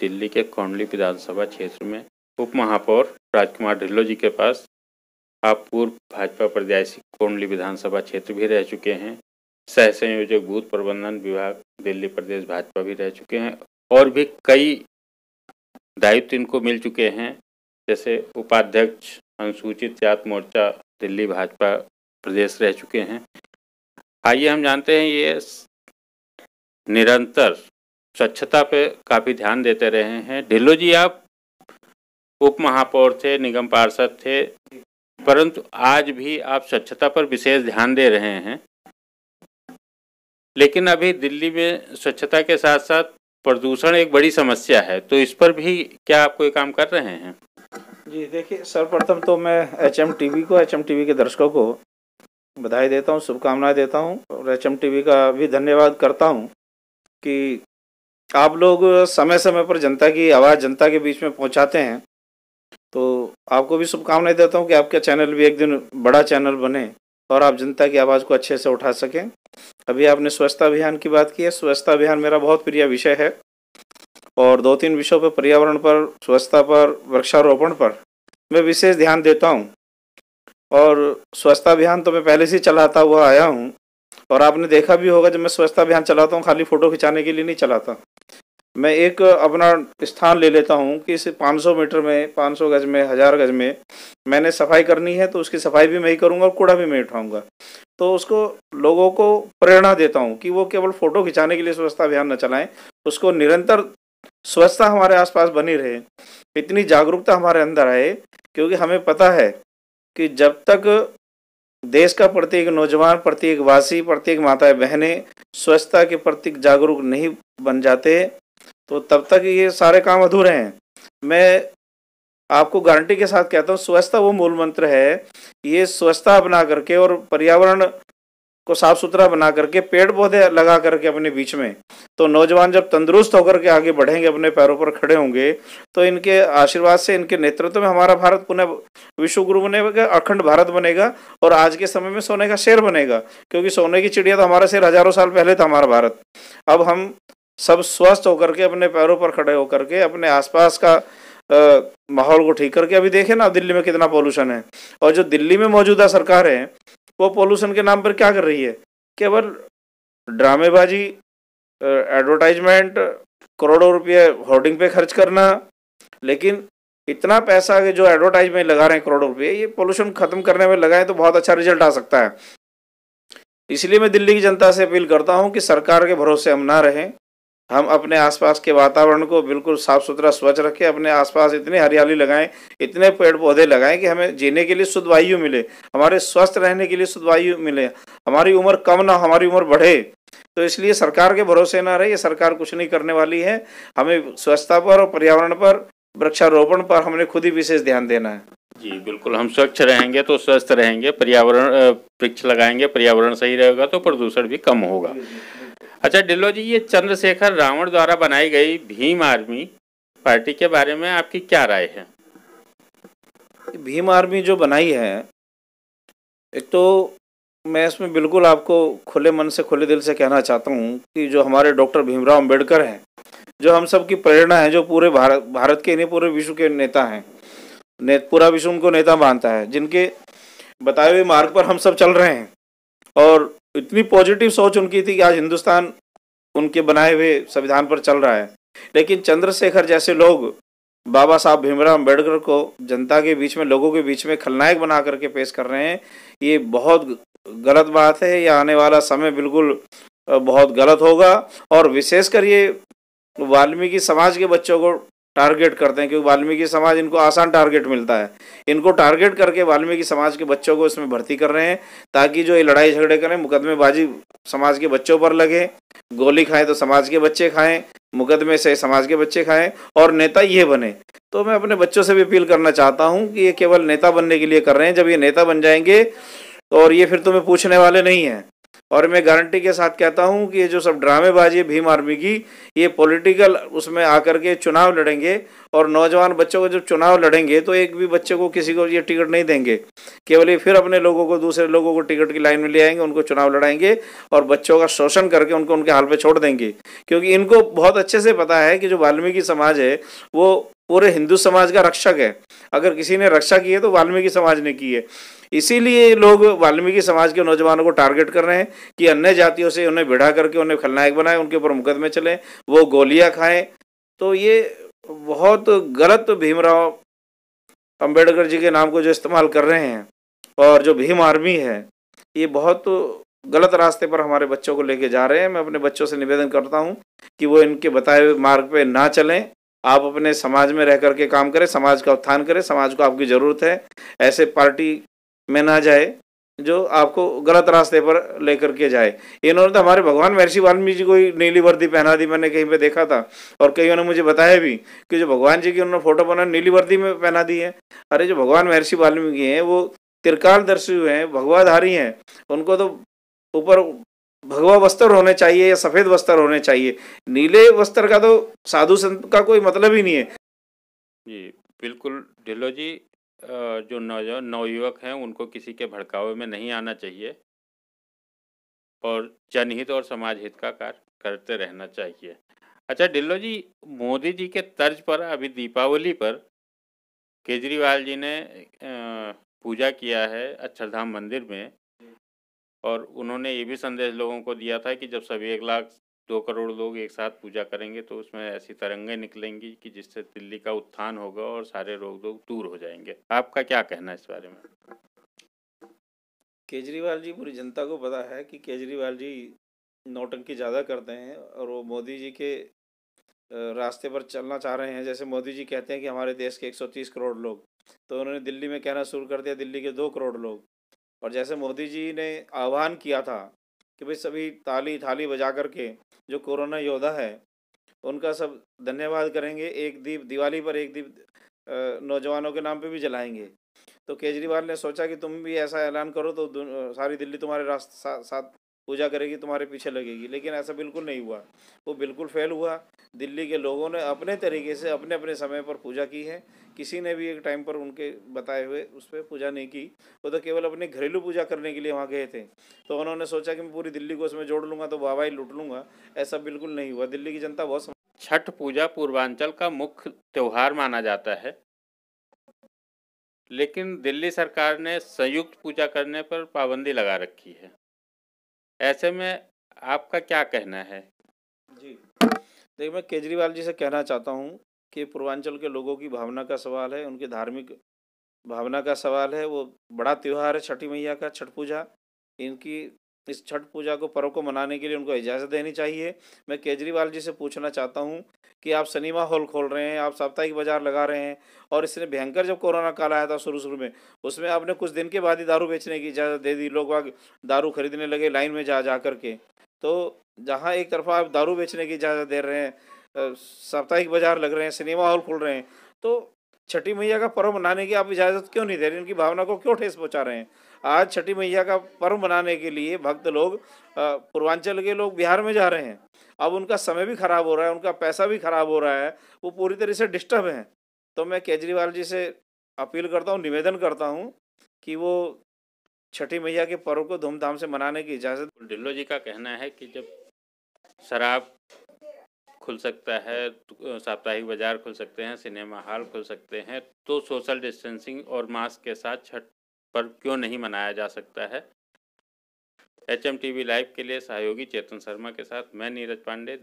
दिल्ली के कौंडली विधानसभा क्षेत्र में उप महापौर राजकुमार ढिल्लो जी के पास आप पूर्व भाजपा प्रत्याशी कौंडली विधानसभा क्षेत्र भी रह चुके हैं सह संयोजक बूथ प्रबंधन विभाग दिल्ली प्रदेश भाजपा भी रह चुके हैं और भी कई दायित्व इनको मिल चुके हैं जैसे उपाध्यक्ष अनुसूचित जात मोर्चा दिल्ली भाजपा प्रदेश रह चुके हैं आइए हम जानते हैं ये निरंतर स्वच्छता पे काफ़ी ध्यान देते रहे हैं ढिल्लो जी आप उप महापौर थे निगम पार्षद थे परंतु आज भी आप स्वच्छता पर विशेष ध्यान दे रहे हैं लेकिन अभी दिल्ली में स्वच्छता के साथ साथ प्रदूषण एक बड़ी समस्या है तो इस पर भी क्या आप कोई काम कर रहे हैं जी देखिए सर्वप्रथम तो मैं एच एम टी वी को एच एम टी वी के दर्शकों को बधाई देता हूँ शुभकामनाएं देता हूँ और एच एम टी वी का भी धन्यवाद करता हूँ कि आप लोग समय समय पर जनता की आवाज़ जनता के बीच में पहुंचाते हैं तो आपको भी शुभकामनाएं देता हूं कि आपका चैनल भी एक दिन बड़ा चैनल बने और आप जनता की आवाज़ को अच्छे से उठा सकें अभी आपने स्वच्छता अभियान की बात की है स्वच्छता अभियान मेरा बहुत प्रिय विषय है और दो तीन विषयों पर पर्यावरण पर स्वच्छता पर वृक्षारोपण पर मैं विशेष ध्यान देता हूँ और स्वच्छता अभियान तो मैं पहले से चलाता हुआ आया हूँ और आपने देखा भी होगा जब मैं स्वच्छता अभियान चलाता हूँ खाली फ़ोटो खिंचाने के लिए नहीं चलाता मैं एक अपना स्थान ले लेता हूँ कि इस 500 मीटर में 500 गज में हज़ार गज में मैंने सफाई करनी है तो उसकी सफाई भी मैं ही करूँगा और कूड़ा भी मैं उठाऊँगा तो उसको लोगों को प्रेरणा देता हूँ कि वो केवल फ़ोटो खिंचाने के लिए स्वच्छता अभियान न चलाएं उसको निरंतर स्वच्छता हमारे आसपास बनी रहे इतनी जागरूकता हमारे अंदर आए क्योंकि हमें पता है कि जब तक देश का प्रत्येक नौजवान प्रत्येक वासी प्रत्येक माताएं बहनें स्वच्छता के प्रति जागरूक नहीं बन जाते तो तब तक ये सारे काम अधूरे हैं मैं आपको गारंटी के साथ कहता हूँ स्वच्छता वो मूल मंत्र है ये स्वच्छता अपना करके और पर्यावरण को साफ सुथरा बना करके पेड़ पौधे लगा करके अपने बीच में तो नौजवान जब तंदुरुस्त होकर के आगे बढ़ेंगे अपने पैरों पर खड़े होंगे तो इनके आशीर्वाद से इनके नेतृत्व में हमारा भारत पुनः विश्व गुरु बनेगा अखंड भारत बनेगा और आज के समय में सोने का शेर बनेगा क्योंकि सोने की चिड़िया तो हमारा शेर हजारों साल पहले था हमारा भारत अब हम सब स्वस्थ होकर के अपने पैरों पर खड़े होकर के अपने आसपास का माहौल को ठीक करके अभी देखें ना दिल्ली में कितना पॉल्यूशन है और जो दिल्ली में मौजूदा सरकार है वो पॉल्यूशन के नाम पर क्या कर रही है केवल ड्रामेबाजी एडवर्टाइजमेंट करोड़ों रुपये होर्डिंग पे खर्च करना लेकिन इतना पैसा के जो एडवर्टाइज में लगा रहे हैं करोड़ों रुपये ये पोल्यूशन खत्म करने में लगाएं तो बहुत अच्छा रिजल्ट आ सकता है इसलिए मैं दिल्ली की जनता से अपील करता हूँ कि सरकार के भरोसे हम ना रहें हम अपने आसपास के वातावरण को बिल्कुल साफ सुथरा स्वच्छ रखें अपने आसपास इतनी हरियाली लगाएं इतने पेड़ पौधे लगाएं कि हमें जीने के लिए शुद्ध वायु मिले हमारे स्वस्थ रहने के लिए शुद्ध वायु मिले हमारी उम्र कम ना हमारी उम्र बढ़े तो इसलिए सरकार के भरोसे ना रहे ये सरकार कुछ नहीं करने वाली है हमें स्वच्छता पर और पर्यावरण पर वृक्षारोपण पर हमने खुद ही विशेष ध्यान देना है जी बिल्कुल हम स्वच्छ रहेंगे तो स्वस्थ रहेंगे पर्यावरण वृक्ष लगाएंगे पर्यावरण सही रहेगा तो प्रदूषण भी कम होगा अच्छा डिल्लो जी ये चंद्रशेखर रावण द्वारा बनाई गई भीम आर्मी पार्टी के बारे में आपकी क्या राय है भीम आर्मी जो बनाई है एक तो मैं इसमें बिल्कुल आपको खुले मन से खुले दिल से कहना चाहता हूँ कि जो हमारे डॉक्टर भीमराव अंबेडकर हैं जो हम सब की प्रेरणा है जो पूरे भारत भारत के नहीं पूरे विश्व के नेता हैं ने पूरा विश्व उनको नेता मानता है जिनके बताए हुए मार्ग पर हम सब चल रहे हैं और इतनी पॉजिटिव सोच उनकी थी कि आज हिंदुस्तान उनके बनाए हुए संविधान पर चल रहा है लेकिन चंद्रशेखर जैसे लोग बाबा साहब भीमराव अम्बेडकर को जनता के बीच में लोगों के बीच में खलनायक बना करके पेश कर रहे हैं ये बहुत गलत बात है ये आने वाला समय बिल्कुल बहुत गलत होगा और विशेषकर ये वाल्मीकि समाज के बच्चों को टारगेट करते हैं क्योंकि वाल्मीकि समाज इनको आसान टारगेट मिलता है इनको टारगेट करके वाल्मीकि समाज के बच्चों को इसमें भर्ती कर रहे हैं ताकि जो ये लड़ाई झगड़े करें मुकदमेबाजी समाज के बच्चों पर लगे गोली खाएं तो समाज के बच्चे खाएं मुकदमे से समाज के बच्चे खाएं और नेता ये बने तो मैं अपने बच्चों से भी अपील करना चाहता हूँ कि ये केवल नेता बनने के लिए कर रहे हैं जब ये नेता बन जाएंगे और ये फिर तुम्हें पूछने वाले नहीं हैं और मैं गारंटी के साथ कहता हूं कि ये जो सब ड्रामेबाजी है भीम आर्मी की ये पॉलिटिकल उसमें आकर के चुनाव लड़ेंगे और नौजवान बच्चों को जब चुनाव लड़ेंगे तो एक भी बच्चे को किसी को ये टिकट नहीं देंगे केवल ये फिर अपने लोगों को दूसरे लोगों को टिकट की लाइन में ले आएंगे उनको चुनाव लड़ाएंगे और बच्चों का शोषण करके उनको उनके हाल पर छोड़ देंगे क्योंकि इनको बहुत अच्छे से पता है कि जो वाल्मीकि समाज है वो पूरे हिंदू समाज का रक्षक है अगर किसी ने रक्षा की है तो वाल्मीकि समाज ने की है इसीलिए लोग वाल्मीकि समाज के नौजवानों को टारगेट कर रहे हैं कि अन्य जातियों से उन्हें भिड़ा करके उन्हें खलनायक बनाए उनके ऊपर मुकदमे चले वो गोलियां खाएं तो ये बहुत गलत भीमराव अम्बेडकर जी के नाम को जो इस्तेमाल कर रहे हैं और जो भीम आर्मी है ये बहुत गलत रास्ते पर हमारे बच्चों को लेके जा रहे हैं मैं अपने बच्चों से निवेदन करता हूँ कि वो इनके बताए हुए मार्ग पर ना चलें आप अपने समाज में रह करके काम करें समाज का उत्थान करें समाज को आपकी ज़रूरत है ऐसे पार्टी में ना जाए जो आपको गलत रास्ते पर लेकर के जाए इन्होंने तो हमारे भगवान महर्षि वाल्मीकि जी को ही नीली वर्दी पहना दी मैंने कहीं पे देखा था और कईयों ने मुझे बताया भी कि जो भगवान जी की उन्होंने फोटो बना नीली वर्दी में पहना दी है अरे जो भगवान महर्षि वाल्मीकि हैं वो त्रिकाल दर्शी हुए हैं भगवाधारी हैं उनको तो ऊपर भगवा वस्त्र होने चाहिए या सफ़ेद वस्त्र होने चाहिए नीले वस्त्र का तो साधु संत का कोई मतलब ही नहीं है जी बिल्कुल ढिल्लो जी जो नौ नवयुवक हैं उनको किसी के भड़कावे में नहीं आना चाहिए और जनहित और समाज हित का कार्य करते रहना चाहिए अच्छा ढिल्लो जी मोदी जी के तर्ज पर अभी दीपावली पर केजरीवाल जी ने पूजा किया है अक्षरधाम मंदिर में और उन्होंने ये भी संदेश लोगों को दिया था कि जब सभी एक लाख दो करोड़ लोग एक साथ पूजा करेंगे तो उसमें ऐसी तरंगें निकलेंगी कि जिससे दिल्ली का उत्थान होगा और सारे रोग लोग दूर हो जाएंगे आपका क्या कहना है इस बारे में केजरीवाल जी पूरी जनता को पता है कि केजरीवाल जी नौटंकी ज़्यादा करते हैं और वो मोदी जी के रास्ते पर चलना चाह रहे हैं जैसे मोदी जी कहते हैं कि हमारे देश के 130 करोड़ लोग तो उन्होंने दिल्ली में कहना शुरू कर दिया दिल्ली के दो करोड़ लोग और जैसे मोदी जी ने आह्वान किया था कि भाई सभी ताली थाली बजा करके जो कोरोना योद्धा है उनका सब धन्यवाद करेंगे एक दीप दिवाली पर एक दीप नौजवानों के नाम पे भी जलाएंगे तो केजरीवाल ने सोचा कि तुम भी ऐसा ऐलान करो तो सारी दिल्ली तुम्हारे रास्ते सा, साथ पूजा करेगी तुम्हारे पीछे लगेगी लेकिन ऐसा बिल्कुल नहीं हुआ वो बिल्कुल फेल हुआ दिल्ली के लोगों ने अपने तरीके से अपने अपने समय पर पूजा की है किसी ने भी एक टाइम पर उनके बताए हुए उस पर पूजा नहीं की वो तो केवल अपनी घरेलू पूजा करने के लिए वहाँ गए थे तो उन्होंने सोचा कि मैं पूरी दिल्ली को उसमें जोड़ लूँगा तो बाबा ही लुट लूँगा ऐसा बिल्कुल नहीं हुआ दिल्ली की जनता बहुत छठ पूजा पूर्वांचल का मुख्य त्यौहार माना जाता है लेकिन दिल्ली सरकार ने संयुक्त पूजा करने पर पाबंदी लगा रखी है ऐसे में आपका क्या कहना है जी देखिए मैं केजरीवाल जी से कहना चाहता हूँ कि पूर्वांचल के लोगों की भावना का सवाल है उनके धार्मिक भावना का सवाल है वो बड़ा त्यौहार है छठी मैया का छठ पूजा इनकी इस छठ पूजा को पर्व को मनाने के लिए उनको इजाज़त देनी चाहिए मैं केजरीवाल जी से पूछना चाहता हूँ कि आप सिनेमा हॉल खोल रहे हैं आप साप्ताहिक बाजार लगा रहे हैं और इसने भयंकर जब कोरोना काल आया था शुरू शुरू में उसमें आपने कुछ दिन के बाद ही दारू बेचने की इजाज़त दे दी लोग दारू खरीदने लगे लाइन में जा जा कर के तो जहाँ एक तरफा आप दारू बेचने की इजाज़त दे रहे हैं साप्ताहिक बाजार लग रहे हैं सिनेमा हॉल खोल रहे हैं तो छठी मैया का पर्व मनाने की आप इजाज़त क्यों नहीं दे रहे इनकी भावना को क्यों ठेस पहुँचा रहे हैं आज छठी मैया का पर्व मनाने के लिए भक्त लोग पूर्वांचल के लोग बिहार में जा रहे हैं अब उनका समय भी खराब हो रहा है उनका पैसा भी खराब हो रहा है वो पूरी तरह से डिस्टर्ब हैं तो मैं केजरीवाल जी से अपील करता हूँ निवेदन करता हूँ कि वो छठी मैया के पर्व को धूमधाम से मनाने की इजाज़त ढिल्लो जी का कहना है कि जब शराब खुल सकता है तो, साप्ताहिक बाजार खुल सकते हैं सिनेमा हॉल खुल सकते हैं तो सोशल डिस्टेंसिंग और मास्क के साथ छठ पर्व क्यों नहीं मनाया जा सकता है एच एम लाइव के लिए सहयोगी चेतन शर्मा के साथ मैं नीरज पांडे